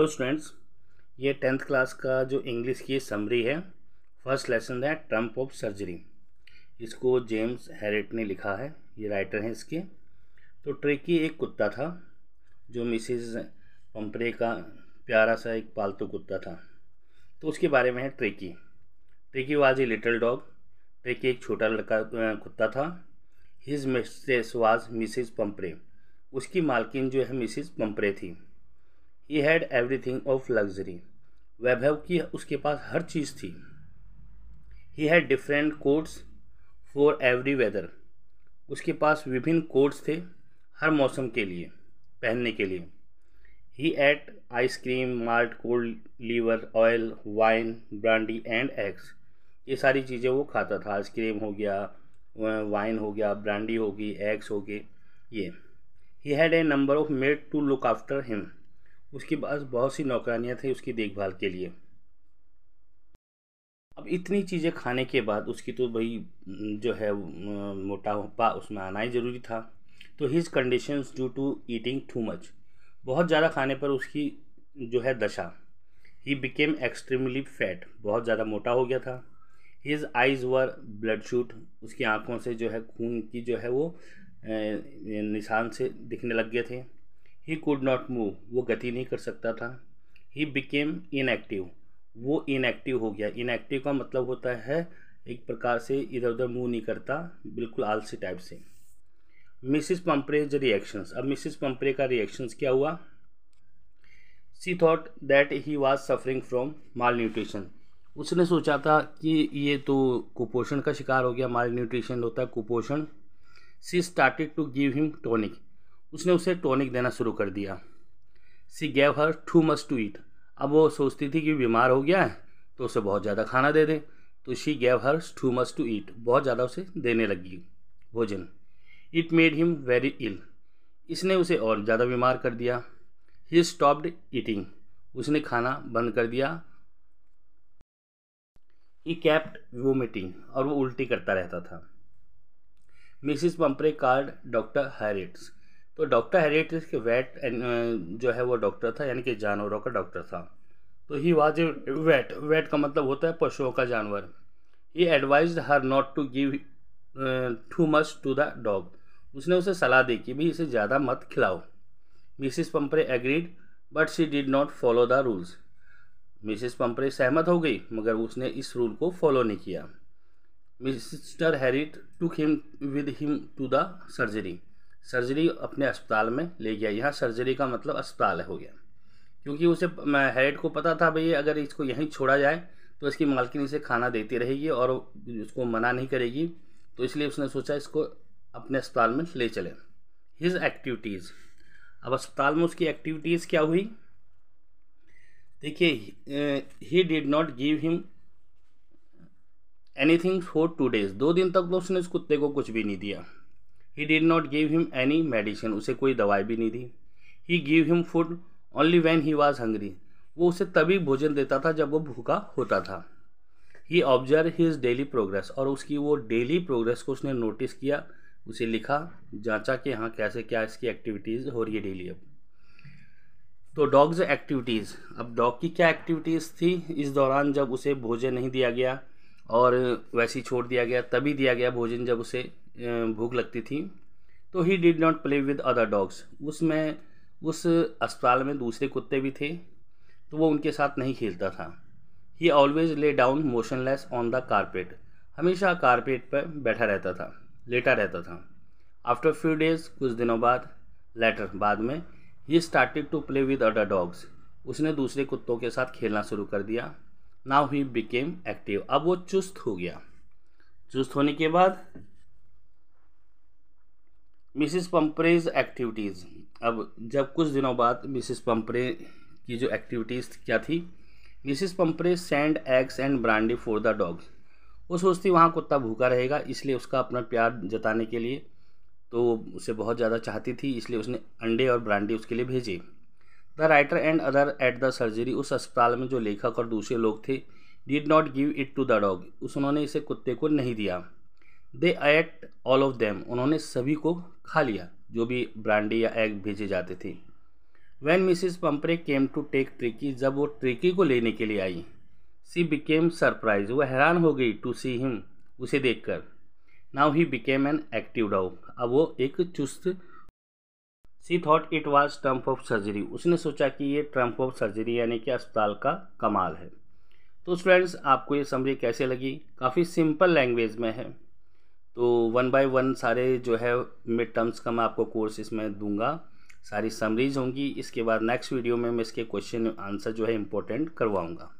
hello students ये tenth class का जो इंग्लिश की समरी है फर्स्ट लेसन है ट्रम्प ऑफ सर्जरी इसको जेम्स हैरेट ने लिखा है ये राइटर हैं इसके तो ट्रेकी एक कुत्ता था जो मिसिज पम्परे का प्यारा सा एक पालतू कुत्ता था तो उसके बारे में है Tricki Tricki was a little dog Tricki एक छोटा लड़का कुत्ता था his mistress was Mrs Pumphrey उसकी मालकिन जो है मिसिज पम्परे थी he had everything of luxury वैभव की उसके पास हर चीज़ थी he had different coats for every weather उसके पास विभिन्न कोट्स थे हर मौसम के लिए पहनने के लिए he ate ice cream malt cold liver oil wine brandy and eggs ये सारी चीज़ें वो खाता था आइसक्रीम हो गया वाइन हो गया ब्रांडी होगी एग्स हो गए ये he had a number of maid to look after him उसके पास बहुत सी नौकरानियाँ थी उसकी देखभाल के लिए अब इतनी चीज़ें खाने के बाद उसकी तो भाई जो है मोटापा उसमें आना ही ज़रूरी था तो his condition due to eating too much बहुत ज़्यादा खाने पर उसकी जो है दशा ही बिकेम एक्सट्रीमली फैट बहुत ज़्यादा मोटा हो गया था his eyes were blood shot उसकी आँखों से जो है खून की जो है वो निशान से दिखने लग गए थे ही कुड नॉट मूव वो गति नहीं कर सकता था ही बिकेम इनएक्टिव वो इनएक्टिव हो गया इनएक्टिव का मतलब होता है एक प्रकार से इधर उधर मूव नहीं करता बिल्कुल आलसी टाइप से मिसिस पम्परेज रिएक्शंस अब मिसिस पम्परे का रिएक्शंस क्या हुआ she thought that he was suffering from malnutrition उसने सोचा था कि ये तो कुपोषण का शिकार हो गया माल न्यूट्रिशन होता है कुपोषण she started to give him tonic उसने उसे टॉनिक देना शुरू कर दिया she gave her too much to eat अब वो सोचती थी कि बीमार हो गया है तो उसे बहुत ज़्यादा खाना दे दें तो she gave her too much to eat बहुत ज़्यादा उसे देने लगी भोजन it made him very ill इसने उसे और ज़्यादा बीमार कर दिया ही स्टॉप्ड ईटिंग उसने खाना बंद कर दिया ई कैप्ट वोमिटिंग और वो उल्टी करता रहता था Mrs Pumphrey called doctor Herriot's तो डॉक्टर हेरेटिस के वेट जो है वो डॉक्टर था यानी कि जानवरों का डॉक्टर था तो he was a vet vet का मतलब होता है पशुओं का जानवर he advised her not to give too much to the dog उसने उसे सलाह दी कि भी इसे ज़्यादा मत खिलाओ Mrs Pumphrey agreed but she did not follow the rules Mrs Pumphrey सहमत हो गई मगर उसने इस रूल को फॉलो नहीं किया Mr Herriot took him with him to the surgery surgery अपने अस्पताल में ले गया यहाँ सर्जरी का मतलब अस्पताल हो गया क्योंकि उसे हेड को पता था भाई अगर इसको यहीं छोड़ा जाए तो इसकी मालकिन इसे खाना देती रहेगी और उसको मना नहीं करेगी तो इसलिए उसने सोचा इसको अपने अस्पताल में ले चले हिज एक्टिविटीज़ अब अस्पताल में उसकी एक्टिविटीज़ क्या हुई देखिए he did not give him anything for two days दो दिन तक तो उसने उस कुत्ते को कुछ भी नहीं दिया he did not give him any medicine उसे कोई दवाई भी नहीं दी he give him food only when he was hungry वो उसे तभी भोजन देता था जब वो भूखा होता था he observe his daily progress और उसकी वो डेली प्रोग्रेस को उसने नोटिस किया उसे लिखा जांचा कि हाँ कैसे क्या इसकी एक्टिविटीज़ हो रही है डेली अब तो डॉग्स एक्टिविटीज़ अब डॉग की क्या एक्टिविटीज़ थी इस दौरान जब उसे भोजन नहीं दिया गया और वैसे ही छोड़ दिया गया तभी दिया गया भोजन जब उसे भूख लगती थी तो he did not play with other dogs उसमें उस अस्पताल में दूसरे कुत्ते भी थे तो वो उनके साथ नहीं खेलता था he always lay down motionless on the carpet हमेशा कारपेट पर बैठा रहता था लेटा रहता था आफ्टर फ्यू डेज़ कुछ दिनों बाद लेटर बाद में he started to play with other dogs उसने दूसरे कुत्तों के साथ खेलना शुरू कर दिया नाउ ही बिकेम एक्टिव अब वो चुस्त हो गया चुस्त होने के बाद मिसिस पम्परेज एक्टिविटीज़ अब जब कुछ दिनों बाद मिसिस पम्परे की जो एक्टिविटीज़ क्या थी Mrs Pumphrey send eggs and brandy for the dogs वो सोचती वहाँ कुत्ता भूखा रहेगा इसलिए उसका अपना प्यार जताने के लिए तो उसे बहुत ज़्यादा चाहती थी इसलिए उसने अंडे और ब्रांडी उसके लिए भेजे the writer and other at the surgery उस अस्पताल में जो लेखक और दूसरे लोग थे did not give it to the dog उस उन्होंने इसे कुत्ते को नहीं दिया they at all of them उन्होंने सभी को खा लिया जो भी ब्रांडी या एग भेजी जाती थी when Mrs Pumphrey came to take Tricki जब वो ट्रिकी को लेने के लिए आई सी बिकेम सरप्राइज वह हैरान हो गई टू सी हिम उसे देखकर now he became an active dog अब वो एक चुस्त she thought it was triumph of surgery उसने सोचा कि ये ट्रम्प ऑफ सर्जरी यानी कि अस्पताल का कमाल है तो स्टूडेंट्स आपको ये समरी कैसे लगी काफ़ी सिंपल लैंग्वेज में है तो वन बाय वन सारे जो है मिड टर्म्स का मैं आपको कोर्स इसमें दूंगा सारी समरीज होंगी इसके बाद नेक्स्ट वीडियो में मैं इसके क्वेश्चन आंसर जो है इम्पोर्टेंट करवाऊँगा